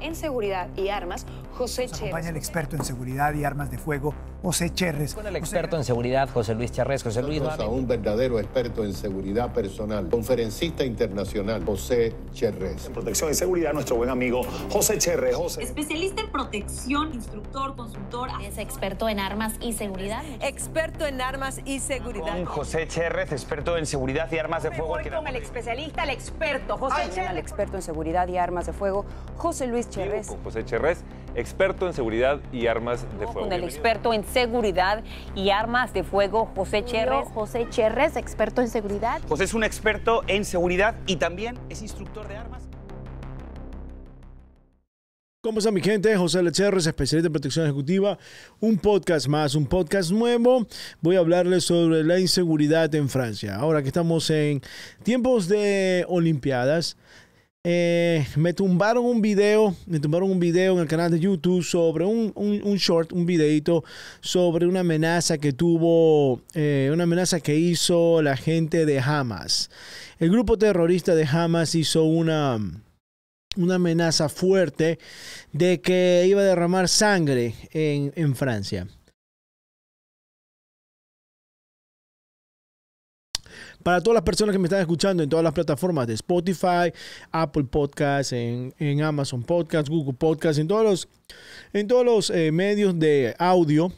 en Seguridad y Armas, José Nos Acompaña el experto en Seguridad y Armas de Fuego, José Cherres. Con el experto en Seguridad, José Luis Cherres. José Luis. a un verdadero experto en seguridad personal, conferencista internacional, José Cherres. En protección y seguridad, nuestro buen amigo José Cherres. José. Especialista en protección, instructor, consultor. Es experto en armas y seguridad. Experto en armas y seguridad. Con José Cherres, experto en seguridad y armas de fuego. con el especialista, el experto, José El experto en seguridad y armas de fuego, José Luis José Chérez, experto en seguridad y armas de fuego. Con el experto en seguridad y armas de fuego, José Cherrés. José Chérez, experto en seguridad. José es un experto en seguridad y también es instructor de armas. ¿Cómo está mi gente? José Lecherres, especialista en protección ejecutiva. Un podcast más, un podcast nuevo. Voy a hablarles sobre la inseguridad en Francia. Ahora que estamos en tiempos de Olimpiadas, eh, me tumbaron un video, me tumbaron un en el canal de YouTube sobre un, short, un videito sobre una amenaza que tuvo, eh, una amenaza que hizo la gente de Hamas. El grupo terrorista de Hamas hizo una, una amenaza fuerte de que iba a derramar sangre en Francia. para todas las personas que me están escuchando en todas las plataformas de Spotify, Apple Podcasts, en, Amazon Podcasts, Google Podcasts, en todos los, en todos los eh, medios de audio.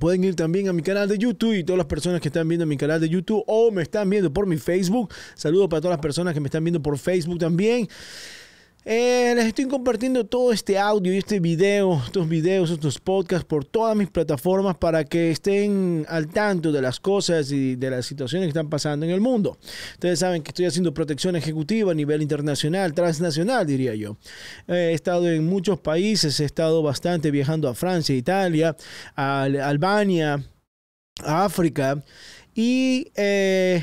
Pueden ir también a mi canal de YouTube y todas las personas que están viendo mi canal de YouTube o me están viendo por mi Facebook. Saludos para todas las personas que me están viendo por Facebook también. Eh, les estoy compartiendo todo este audio y este video, estos videos, estos podcasts por todas mis plataformas para que estén al tanto de las cosas y de las situaciones que están pasando en el mundo. Ustedes saben que estoy haciendo protección ejecutiva a nivel internacional, transnacional diría yo. Eh, he estado en muchos países, he estado bastante viajando a Francia, Italia, a Albania, a África y... Eh,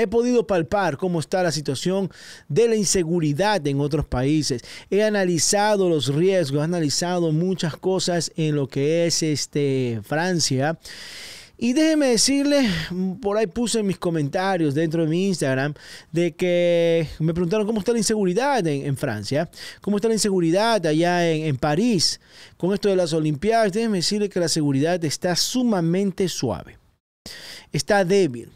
He podido palpar cómo está la situación de la inseguridad en otros países. He analizado los riesgos, he analizado muchas cosas en lo que es este, Francia. Y déjeme decirle, por ahí puse en mis comentarios dentro de mi Instagram, de que me preguntaron cómo está la inseguridad en, Francia, cómo está la inseguridad allá en, en, París, con esto de las Olimpiadas. Déjeme decirle que la seguridad está sumamente suave, está débil.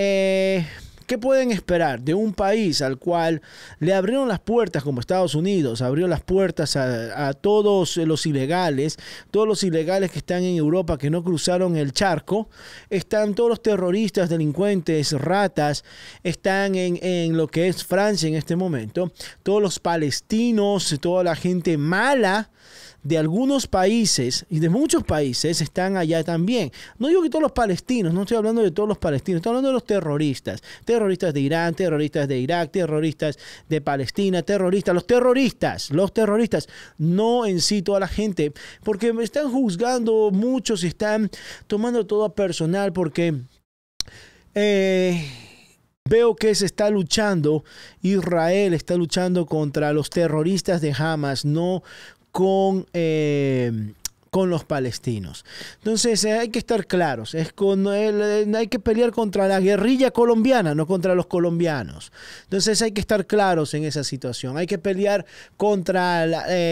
Eh, ¿Qué pueden esperar de un país al cual le abrieron las puertas como Estados Unidos, abrió las puertas a, todos los ilegales, todos los ilegales que están en Europa que no cruzaron el charco, están todos los terroristas, delincuentes, ratas, están en lo que es Francia en este momento, todos los palestinos, toda la gente mala de algunos países y de muchos países están allá también. No digo que todos los palestinos, no estoy hablando de todos los palestinos, estoy hablando de los terroristas. Terroristas de Irán, terroristas de Irak, terroristas de Palestina, terroristas, los terroristas, los terroristas. No en sí toda la gente, porque me están juzgando muchos, están tomando todo personal porque... Eh, veo que se está luchando, Israel está luchando contra los terroristas de Hamas, no con eh, con los palestinos. Entonces eh, hay que estar claros, es eh, hay que pelear contra la guerrilla colombiana, no contra los colombianos. Entonces hay que estar claros en esa situación, hay que pelear contra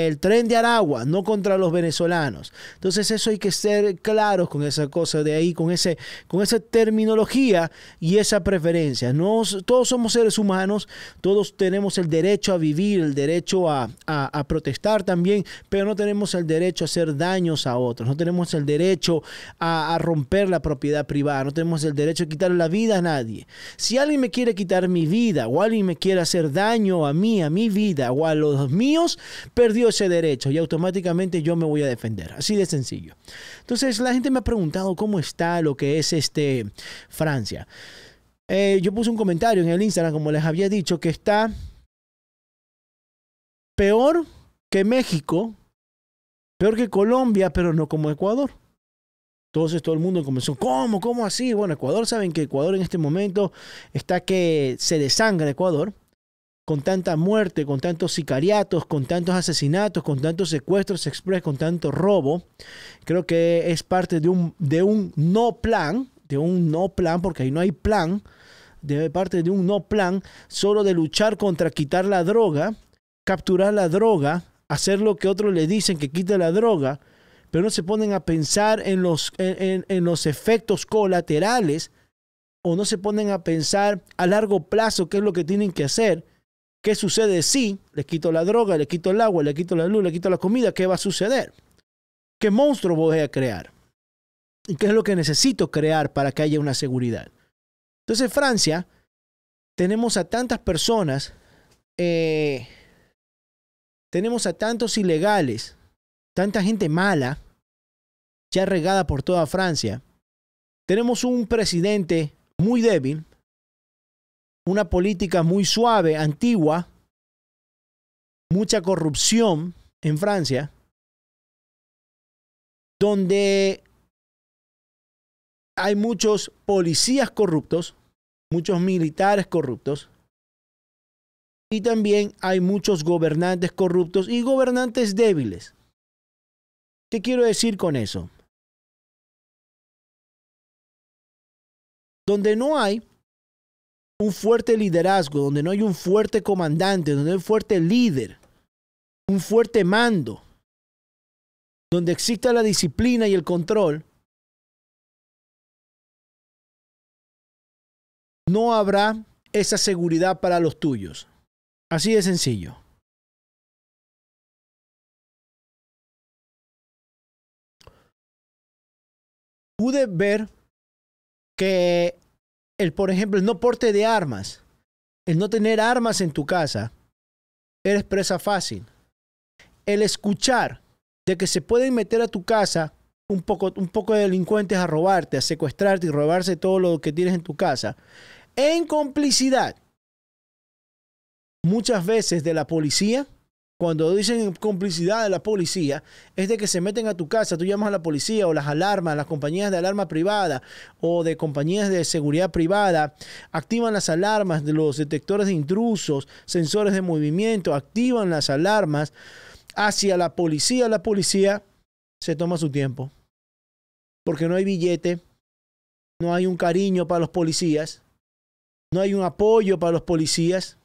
el tren de Aragua, no contra los venezolanos. Entonces eso hay que ser claros con esa cosa de ahí, con, ese, con esa terminología y esa preferencia. No, todos somos seres humanos, todos tenemos el derecho a vivir, el derecho a protestar también, pero no tenemos el derecho a hacer daño a otros, no tenemos el derecho a, romper la propiedad privada, no tenemos el derecho a quitar la vida a nadie. Si alguien me quiere quitar mi vida o alguien me quiere hacer daño a mí, a mi vida o a los míos, perdió ese derecho y automáticamente yo me voy a defender. Así de sencillo. Entonces la gente me ha preguntado cómo está lo que es este Francia. Eh, yo puse un comentario en el Instagram, como les había dicho, que está peor que México Peor que Colombia, pero no como Ecuador. Entonces todo el mundo comenzó, ¿cómo? ¿Cómo así? Bueno, Ecuador, saben que Ecuador en este momento está que se desangra Ecuador, con tanta muerte, con tantos sicariatos, con tantos asesinatos, con tantos secuestros express, con tanto robo. Creo que es parte de un, de un no plan, de un no plan, porque ahí no hay plan, de parte de un no plan, solo de luchar contra quitar la droga, capturar la droga, hacer lo que otros le dicen, que quita la droga, pero no se ponen a pensar en los, en, los efectos colaterales o no se ponen a pensar a largo plazo qué es lo que tienen que hacer. ¿Qué sucede si les quito la droga, les quito el agua, les quito la luz, les quito la comida? ¿Qué va a suceder? ¿Qué monstruo voy a crear? ¿Y qué es lo que necesito crear para que haya una seguridad? Entonces, Francia, tenemos a tantas personas eh, tenemos a tantos ilegales, tanta gente mala, ya regada por toda Francia. Tenemos un presidente muy débil, una política muy suave, antigua, mucha corrupción en Francia, donde hay muchos policías corruptos, muchos militares corruptos, y también hay muchos gobernantes corruptos y gobernantes débiles. ¿Qué quiero decir con eso? Donde no hay un fuerte liderazgo, donde no hay un fuerte comandante, donde no hay un fuerte líder, un fuerte mando, donde exista la disciplina y el control, no habrá esa seguridad para los tuyos. Así de sencillo. Pude ver que el, por ejemplo, el no porte de armas, el no tener armas en tu casa, eres presa fácil. El escuchar de que se pueden meter a tu casa un poco, un poco de delincuentes a robarte, a secuestrarte y robarse todo lo que tienes en tu casa, en complicidad muchas veces de la policía, cuando dicen complicidad de la policía, es de que se meten a tu casa, tú llamas a la policía o las alarmas, las compañías de alarma privada o de compañías de seguridad privada, activan las alarmas de los detectores de intrusos, sensores de movimiento, activan las alarmas hacia la policía. La policía se toma su tiempo porque no hay billete, no hay un cariño para los policías, no hay un apoyo para los policías.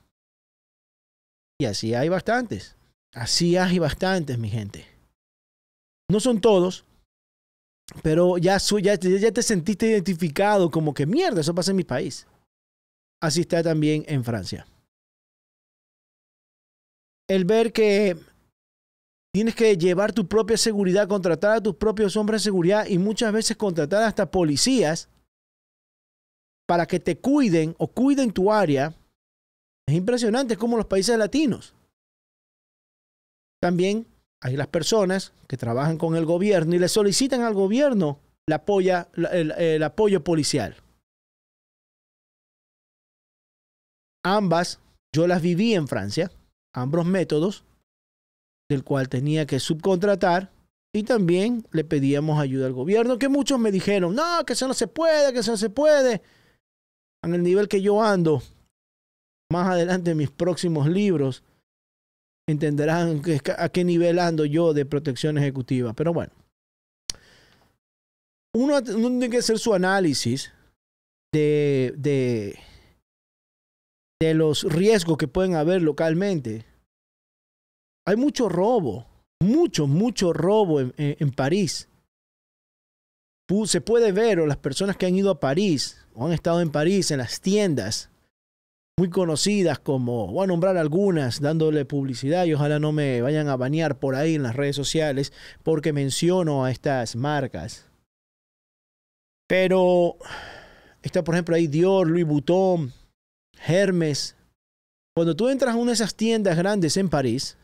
Y así hay bastantes. Así hay bastantes, mi gente. No son todos, pero ya, ya, ya te sentiste identificado como que mierda, eso pasa en mi país. Así está también en Francia. El ver que Tienes que llevar tu propia seguridad, contratar a tus propios hombres de seguridad y muchas veces contratar hasta policías para que te cuiden o cuiden tu área impresionantes como los países latinos. También hay las personas que trabajan con el gobierno y le solicitan al gobierno el, el apoyo policial. Ambas, yo las viví en Francia, ambos métodos, del cual tenía que subcontratar y también le pedíamos ayuda al gobierno, que muchos me dijeron, no, que eso no se puede, que eso no se puede. En el nivel que yo ando, más adelante en mis próximos libros entenderán a qué nivel ando yo de protección ejecutiva. Pero bueno, uno, tiene que hacer su análisis de, de, los riesgos que pueden haber localmente. Hay mucho robo, mucho, mucho robo en París. Se puede ver, o las personas que han ido a París o han estado en París, en las tiendas, muy conocidas como, voy a nombrar algunas dándole publicidad y ojalá no me vayan a bañar por ahí en las redes sociales porque menciono a estas marcas. Pero está por ejemplo ahí Dior, Louis Vuitton, Hermes. Cuando tú entras a una de esas tiendas grandes en París,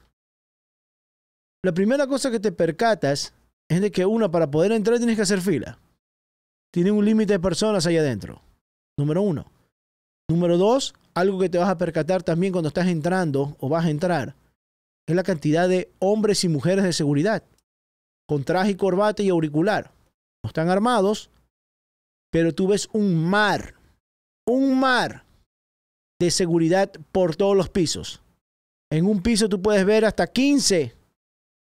la primera cosa que te percatas es de que una, para poder entrar tienes que hacer fila. Tienen un límite de personas allá adentro. Número uno. Número dos, algo que te vas a percatar también cuando estás entrando o vas a entrar es la cantidad de hombres y mujeres de seguridad con traje y corbata y auricular. No están armados, pero tú ves un mar, un mar de seguridad por todos los pisos. En un piso tú puedes ver hasta 15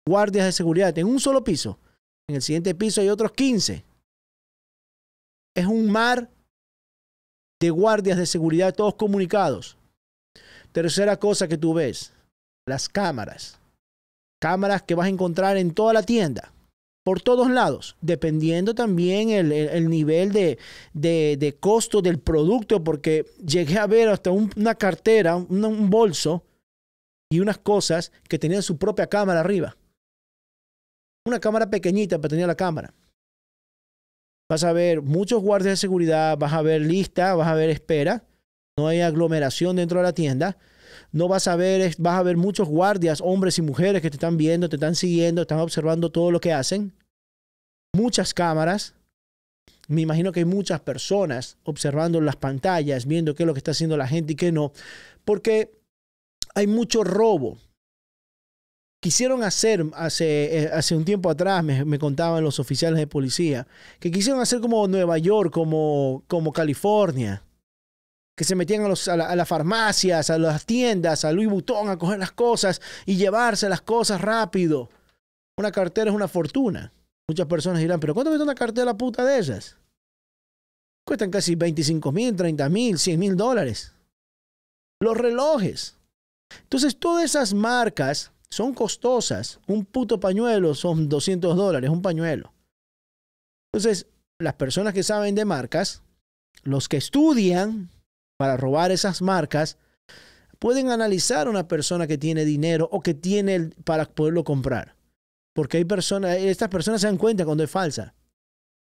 guardias de seguridad, en un solo piso. En el siguiente piso hay otros 15. Es un mar de guardias de seguridad, todos comunicados. Tercera cosa que tú ves, las cámaras. Cámaras que vas a encontrar en toda la tienda, por todos lados, dependiendo también el, nivel de, costo del producto, porque llegué a ver hasta una cartera, un, un bolso y unas cosas que tenían su propia cámara arriba. Una cámara pequeñita, pero tenía la cámara vas a ver muchos guardias de seguridad, vas a ver lista, vas a ver espera, no hay aglomeración dentro de la tienda, no vas a ver, vas a ver muchos guardias, hombres y mujeres que te están viendo, te están siguiendo, están observando todo lo que hacen, muchas cámaras, me imagino que hay muchas personas observando las pantallas, viendo qué es lo que está haciendo la gente y qué no, porque hay mucho robo, quisieron hacer hace, eh, hace un tiempo atrás, me, contaban los oficiales de policía, que quisieron hacer como Nueva York, como, como California, que se metían a, las farmacias, a las tiendas, a Louis Vuitton a coger las cosas y llevarse las cosas rápido. Una cartera es una fortuna. Muchas personas dirán, pero ¿cuánto cuesta una cartera puta de ellas? Cuestan casi 25 mil, 30 mil, 100 mil dólares. Los relojes. Entonces, todas esas marcas son costosas. Un puto pañuelo son 200 dólares, un pañuelo. Entonces, las personas que saben de marcas, los que estudian para robar esas marcas, pueden analizar a una persona que tiene dinero o que tiene para poderlo comprar. Porque hay personas, estas personas se dan cuenta cuando es falsa.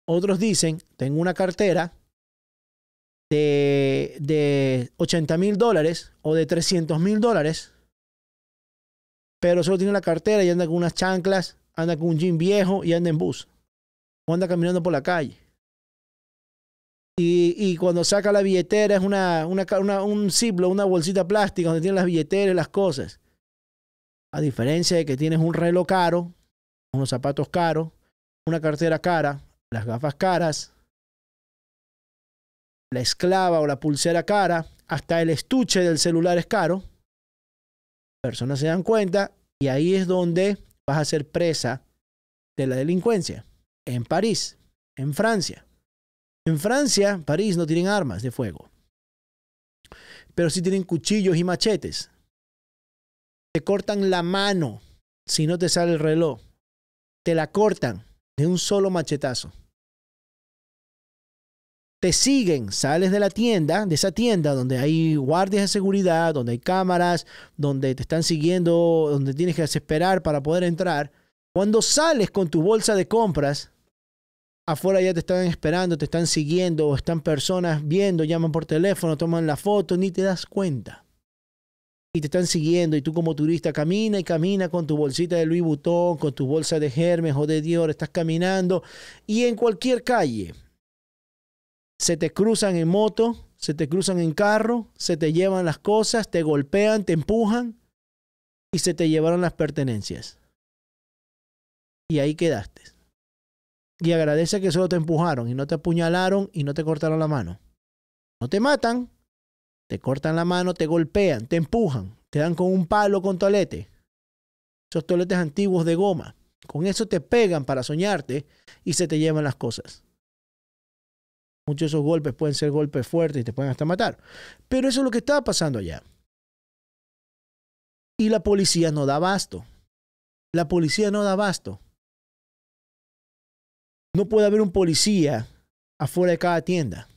Otros dicen, tengo una cartera de, de 80 mil dólares o de 300 mil dólares pero solo tiene la cartera y anda con unas chanclas, anda con un jean viejo y anda en bus. O anda caminando por la calle. Y, cuando saca la billetera es una, un ciblo, una bolsita plástica donde tiene las billeteras y las cosas. A diferencia de que tienes un reloj caro, unos zapatos caros, una cartera cara, las gafas caras, la esclava o la pulsera cara, hasta el estuche del celular es caro personas se dan cuenta y ahí es donde vas a ser presa de la delincuencia. En París, en Francia. En Francia, París no tienen armas de fuego, pero sí tienen cuchillos y machetes. Te cortan la mano si no te sale el reloj. Te la cortan de un solo machetazo te siguen, sales de la tienda, de esa tienda donde hay guardias de seguridad, donde hay cámaras, donde te están siguiendo, donde tienes que esperar para poder entrar. Cuando sales con tu bolsa de compras, afuera ya te están esperando, te están siguiendo, o están personas viendo, llaman por teléfono, toman la foto, ni te das cuenta. Y te están siguiendo, y tú como turista camina y camina con tu bolsita de Louis Vuitton, con tu bolsa de Hermes o de Dior, estás caminando, y en cualquier calle, se te cruzan en moto, se te cruzan en carro, se te llevan las cosas, te golpean, te empujan y se te llevaron las pertenencias. Y ahí quedaste. Y agradece que solo te empujaron y no te apuñalaron y no te cortaron la mano. No te matan, te cortan la mano, te golpean, te empujan, te dan con un palo con tolete. Esos toaletes antiguos de goma. Con eso te pegan para soñarte y se te llevan las cosas. Muchos de esos golpes pueden ser golpes fuertes y te pueden hasta matar. Pero eso es lo que estaba pasando allá. Y la policía no da abasto. La policía no da abasto. No puede haber un policía afuera de cada tienda.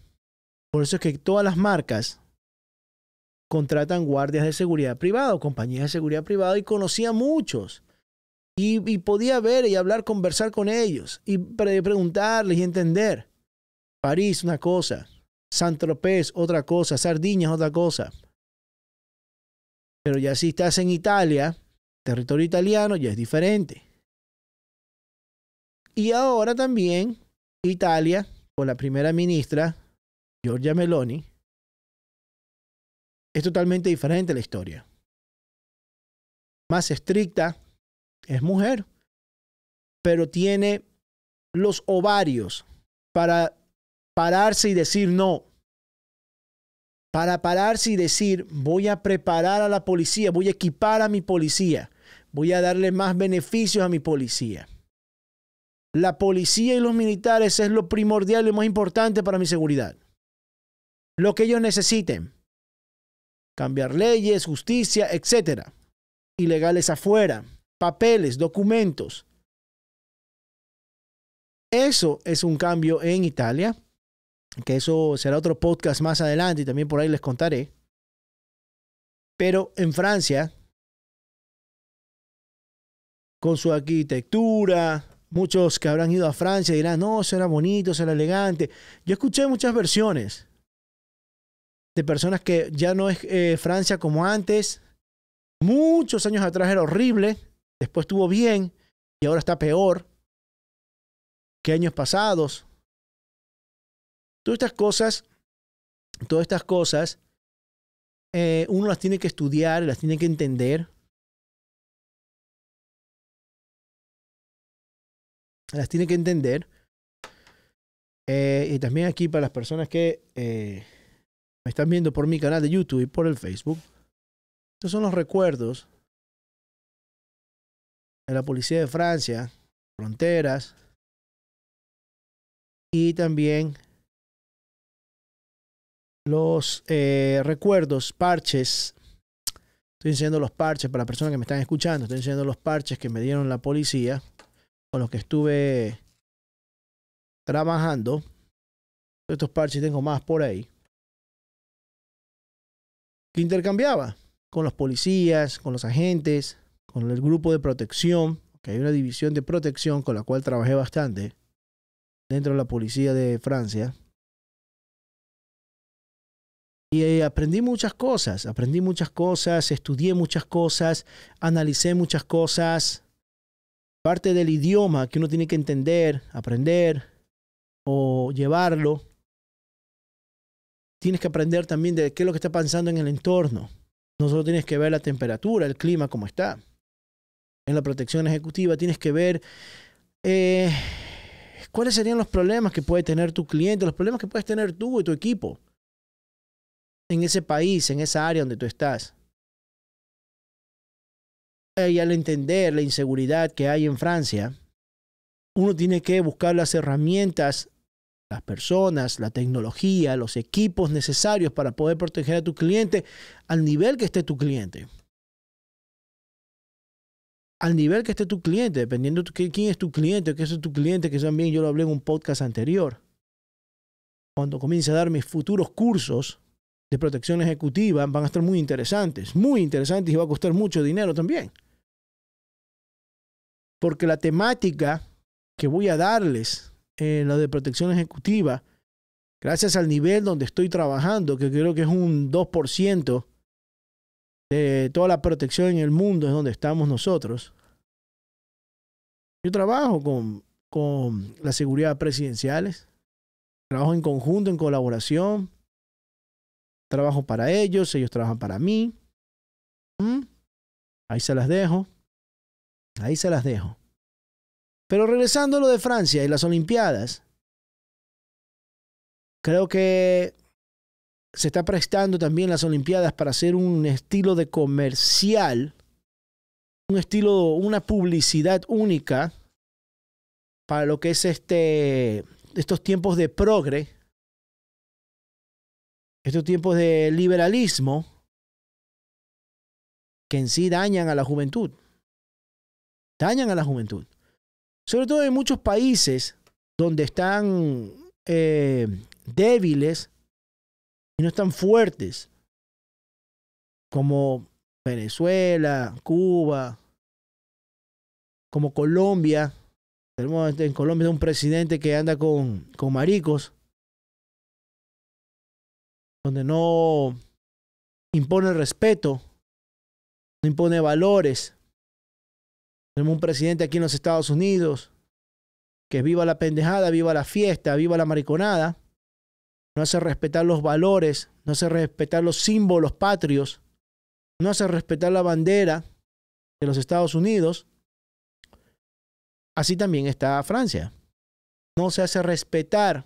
Por eso es que todas las marcas contratan guardias de seguridad privada compañías de seguridad privada y conocía a muchos. Y, podía ver y hablar, conversar con ellos y preguntarles y entender. París una cosa, San tropez otra cosa, Sardinia otra cosa. Pero ya si estás en Italia, territorio italiano, ya es diferente. Y ahora también Italia, con la primera ministra, Giorgia Meloni, es totalmente diferente la historia. Más estricta, es mujer, pero tiene los ovarios para pararse y decir no. Para pararse y decir, voy a preparar a la policía, voy a equipar a mi policía, voy a darle más beneficios a mi policía. La policía y los militares es lo primordial y lo más importante para mi seguridad. Lo que ellos necesiten. Cambiar leyes, justicia, etc. Ilegales afuera, papeles, documentos. Eso es un cambio en Italia que eso será otro podcast más adelante y también por ahí les contaré. Pero en Francia, con su arquitectura, muchos que habrán ido a Francia dirán, no, será bonito, será elegante. Yo escuché muchas versiones de personas que ya no es eh, Francia como antes. Muchos años atrás era horrible, después estuvo bien y ahora está peor que años pasados. Todas estas cosas, todas estas cosas, eh, uno las tiene que estudiar, las tiene que entender. Las tiene que entender. Eh, y también aquí para las personas que eh, me están viendo por mi canal de YouTube y por el Facebook. Estos son los recuerdos de la policía de Francia, fronteras y también los eh, recuerdos, parches. Estoy enseñando los parches para las personas que me están escuchando. Estoy enseñando los parches que me dieron la policía con los que estuve trabajando. Estos parches tengo más por ahí. Que intercambiaba con los policías, con los agentes, con el grupo de protección, que hay una división de protección con la cual trabajé bastante dentro de la policía de Francia y eh, aprendí muchas cosas, aprendí muchas cosas, estudié muchas cosas, analicé muchas cosas. Parte del idioma que uno tiene que entender, aprender o llevarlo. Tienes que aprender también de qué es lo que está pasando en el entorno. No solo tienes que ver la temperatura, el clima, cómo está. En la protección ejecutiva tienes que ver eh, cuáles serían los problemas que puede tener tu cliente, los problemas que puedes tener tú y tu equipo en ese país, en esa área donde tú estás. Y al entender la inseguridad que hay en Francia, uno tiene que buscar las herramientas, las personas, la tecnología, los equipos necesarios para poder proteger a tu cliente al nivel que esté tu cliente. Al nivel que esté tu cliente, dependiendo de quién es tu cliente, qué es tu cliente, que también yo lo hablé en un podcast anterior. Cuando comience a dar mis futuros cursos, de protección ejecutiva van a estar muy interesantes, muy interesantes y va a costar mucho dinero también. Porque la temática que voy a darles en la de protección ejecutiva, gracias al nivel donde estoy trabajando, que creo que es un 2% de toda la protección en el mundo, es donde estamos nosotros. Yo trabajo con, con la seguridad presidenciales, trabajo en conjunto, en colaboración, Trabajo para ellos, ellos trabajan para mí. Mm. Ahí se las dejo. Ahí se las dejo. Pero regresando a lo de Francia y las Olimpiadas, creo que se está prestando también las Olimpiadas para hacer un estilo de comercial, un estilo, una publicidad única para lo que es este, estos tiempos de progre estos tiempos de liberalismo que en sí dañan a la juventud. Dañan a la juventud. Sobre todo en muchos países donde están eh, débiles y no están fuertes, como Venezuela, Cuba, como Colombia. Tenemos en Colombia un presidente que anda con maricos donde no impone respeto, no impone valores. Tenemos un presidente aquí en los Estados Unidos que viva la pendejada, viva la fiesta, viva la mariconada. No hace respetar los valores, no hace respetar los símbolos patrios, no hace respetar la bandera de los Estados Unidos. Así también está Francia. No se hace respetar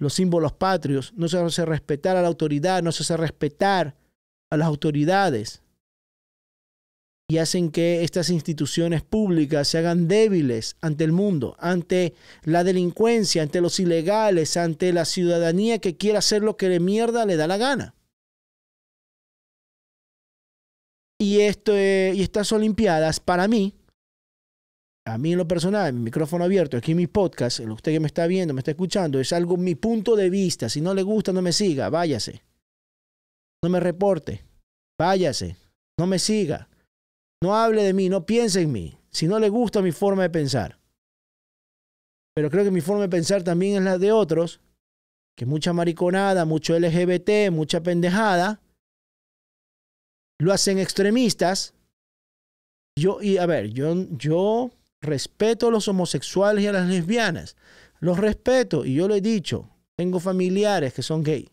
los símbolos patrios, no se hace respetar a la autoridad, no se hace respetar a las autoridades. Y hacen que estas instituciones públicas se hagan débiles ante el mundo, ante la delincuencia, ante los ilegales, ante la ciudadanía que quiere hacer lo que le mierda le da la gana. Y, esto, eh, y estas Olimpiadas, para mí, a mí en lo personal, mi micrófono abierto, aquí mi podcast, usted que me está viendo, me está escuchando, es algo mi punto de vista. Si no le gusta, no me siga, váyase. No me reporte, váyase. No me siga. No hable de mí, no piense en mí. Si no le gusta mi forma de pensar. Pero creo que mi forma de pensar también es la de otros, que mucha mariconada, mucho LGBT, mucha pendejada, lo hacen extremistas. Yo, y a ver, yo, yo respeto a los homosexuales y a las lesbianas. Los respeto y yo lo he dicho. Tengo familiares que son gay.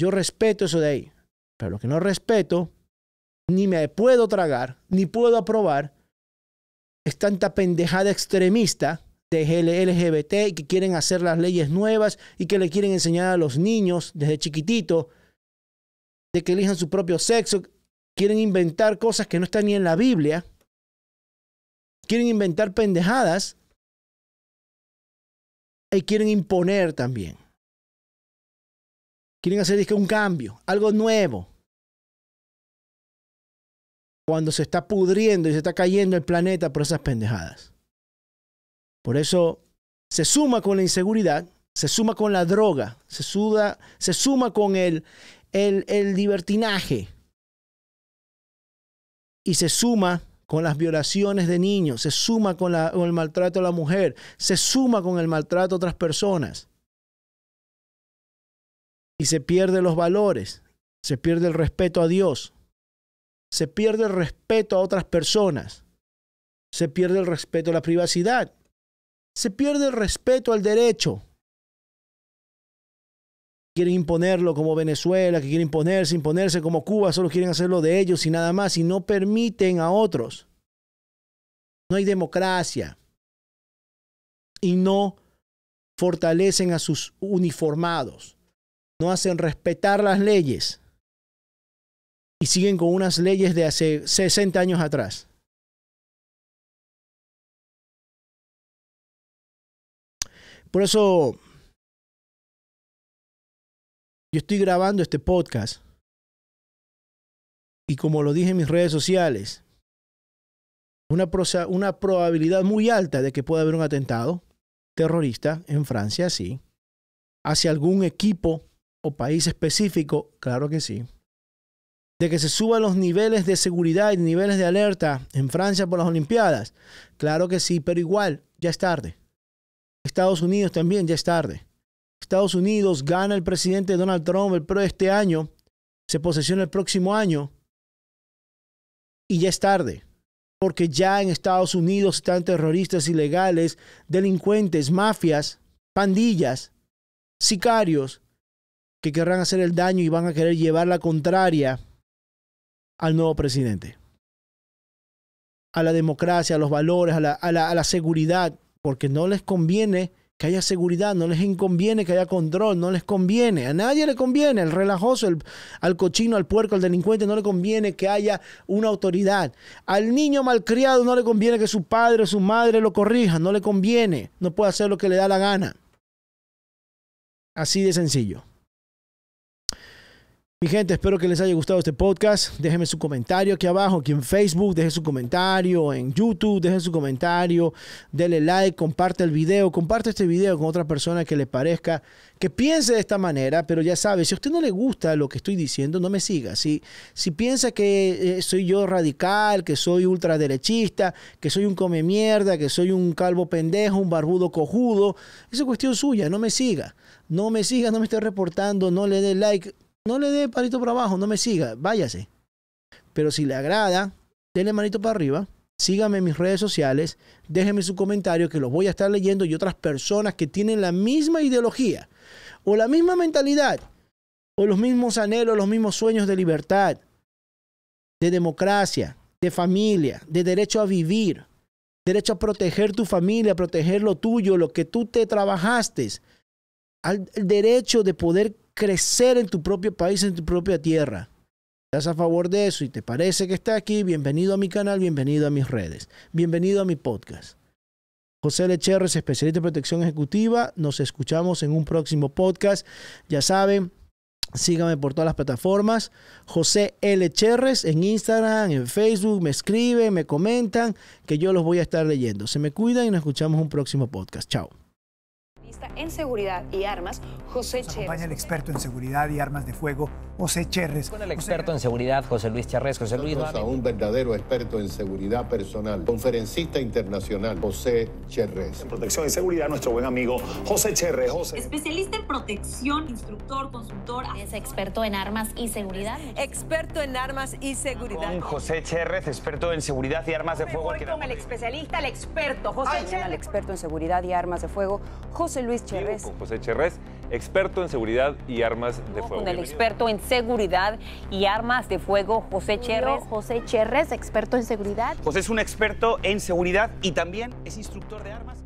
Yo respeto eso de ahí. Pero lo que no respeto, ni me puedo tragar, ni puedo aprobar, es tanta pendejada extremista de LGBT que quieren hacer las leyes nuevas y que le quieren enseñar a los niños desde chiquitito de que elijan su propio sexo. Quieren inventar cosas que no están ni en la Biblia quieren inventar pendejadas y quieren imponer también. Quieren hacer que un cambio, algo nuevo. Cuando se está pudriendo y se está cayendo el planeta por esas pendejadas. Por eso se suma con la inseguridad, se suma con la droga, se, suda, se suma con el, libertinaje. el y se suma con las violaciones de niños, se suma con, el maltrato a la mujer, se suma con el maltrato a otras personas. Y se pierden los valores, se pierde el respeto a Dios, se pierde el respeto a otras personas, se pierde el respeto a la privacidad, se pierde el respeto al derecho, quieren imponerlo como Venezuela, que quieren imponerse, imponerse como Cuba, solo quieren hacerlo de ellos y nada más, y no permiten a otros. No hay democracia. Y no fortalecen a sus uniformados. No hacen respetar las leyes. Y siguen con unas leyes de hace 60 años atrás. Por eso yo estoy grabando este podcast. Y como lo dije en mis redes sociales, una, una probabilidad muy alta de que pueda haber un atentado terrorista en Francia, sí. Hacia algún equipo o país específico, claro que sí. De que se suban los niveles de seguridad y niveles de alerta en Francia por las Olimpiadas, claro que sí, pero igual, ya es tarde. Estados Unidos también, ya es tarde. Estados Unidos, gana el presidente Donald Trump el PRO este año, se posesiona el próximo año y ya es tarde, porque ya en Estados Unidos están terroristas ilegales, delincuentes, mafias, pandillas, sicarios que querrán hacer el daño y van a querer llevar la contraria al nuevo presidente, a la democracia, a los valores, a la seguridad, porque no les conviene que haya seguridad, no les inconviene que haya control, no les conviene, a nadie le conviene, al relajoso, al cochino, al puerco, al delincuente, no le conviene que haya una autoridad. Al niño malcriado no le conviene que su padre o su madre lo corrijan, no le conviene, no puede hacer lo que le da la gana. Así de sencillo. Mi gente, espero que les haya gustado este podcast. Déjenme su comentario aquí abajo, aquí en Facebook, deje su comentario, en YouTube, deje su comentario, denle like, comparte el video, comparte este video con otra persona que le parezca, que piense de esta manera, pero ya sabe, si a usted no le gusta lo que estoy diciendo, no me siga. Si, si piensa que eh, soy yo radical, que soy ultraderechista, que soy un come mierda, que soy un calvo pendejo, un barbudo cojudo, esa es cuestión suya, no me siga. No me siga, no me esté reportando, no le dé like no le dé palito para abajo, no me siga, váyase. Pero si le agrada, denle manito para arriba, sígame en mis redes sociales, déjeme su comentario que los voy a estar leyendo y otras personas que tienen la misma ideología o la misma mentalidad o los mismos anhelos, los mismos sueños de libertad, de democracia, de familia, de derecho a vivir, derecho a proteger tu familia, proteger lo tuyo, lo que tú te trabajaste, al derecho de poder crecer en tu propio país, en tu propia tierra. Estás a favor de eso y te parece que está aquí, bienvenido a mi canal, bienvenido a mis redes, bienvenido a mi podcast. José Lecherres, especialista en protección ejecutiva. Nos escuchamos en un próximo podcast. Ya saben, Síganme por todas las plataformas. José L. en Instagram, en Facebook. Me escriben, me comentan, que yo los voy a estar leyendo. Se me cuidan y nos escuchamos en un próximo podcast. Chao en seguridad y armas, José Nos Acompaña el experto en seguridad y armas de fuego, José Chérez Con el experto en seguridad, José Luis Cherres. José Luis. a un verdadero experto en seguridad personal, conferencista internacional, José Chérez En protección y seguridad, nuestro buen amigo José Cherres. José. Especialista en protección, instructor, consultor. Es experto en armas y seguridad. Experto en armas y seguridad. Con José Chérez experto en seguridad y armas de fuego. con el especialista, el experto, José El experto en seguridad y armas de fuego, José Luis. José Chérez, experto en seguridad y armas de fuego. Con el experto en seguridad y armas de fuego, José Chérez. José Chérez, experto en seguridad. José es un experto en seguridad y también es instructor de armas.